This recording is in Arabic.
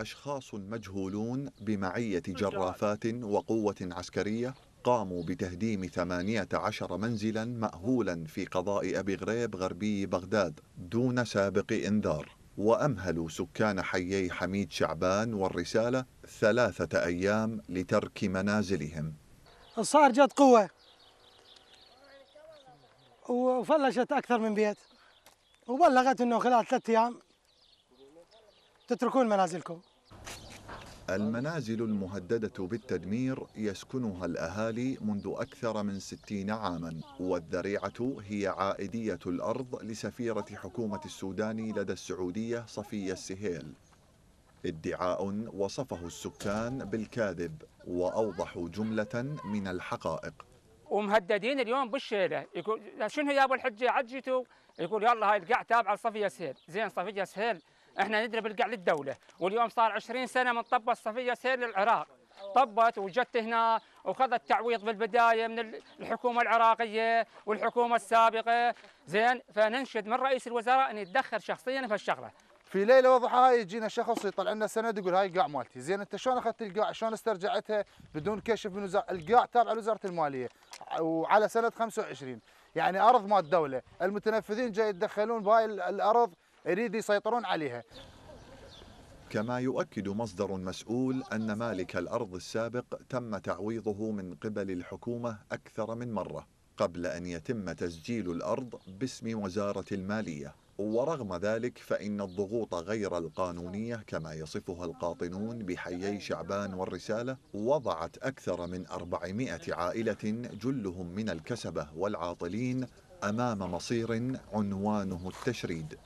أشخاص مجهولون بمعية جرافات وقوة عسكرية قاموا بتهديم 18 منزلا مأهولا في قضاء أبي غريب غربي بغداد دون سابق إنذار وأمهلوا سكان حيي حميد شعبان والرسالة ثلاثة أيام لترك منازلهم صار جت قوة وفلشت أكثر من بيت وبلغت أنه خلال ثلاثة أيام تتركون منازلكم المنازل المهددة بالتدمير يسكنها الأهالي منذ أكثر من ستين عاما والذريعة هي عائدية الأرض لسفيرة حكومة السودان لدى السعودية صفية السهيل ادعاء وصفه السكان بالكاذب وأوضحوا جملة من الحقائق ومهددين اليوم بالشيله يقول شنو يا ابو الحجه عجتوا يقول يلا هاي القاع تابعه لصفيه سهيل زين صفيه سهيل احنا ندري بالقاع للدوله واليوم صار 20 سنه من طبه الصفيه سير للعراق طبت وجت هنا وخذت تعويض بالبدايه من الحكومه العراقيه والحكومه السابقه زين فننشد من رئيس الوزراء ان يتدخل شخصيا في الشغله في ليله وضحاها يجينا شخص يطلع لنا سند يقول هاي القاع مالتي، زين انت شلون اخذت القاع؟ شلون استرجعتها بدون كشف من وزاره؟ القاع تابع لوزاره الماليه وعلى سنه 25 يعني ارض مال الدوله، المتنفذين جاي يتدخلون بهاي الارض يريد يسيطرون عليها كما يؤكد مصدر مسؤول أن مالك الأرض السابق تم تعويضه من قبل الحكومة أكثر من مرة قبل أن يتم تسجيل الأرض باسم وزارة المالية ورغم ذلك فإن الضغوط غير القانونية كما يصفها القاطنون بحيي شعبان والرسالة وضعت أكثر من 400 عائلة جلهم من الكسبة والعاطلين أمام مصير عنوانه التشريد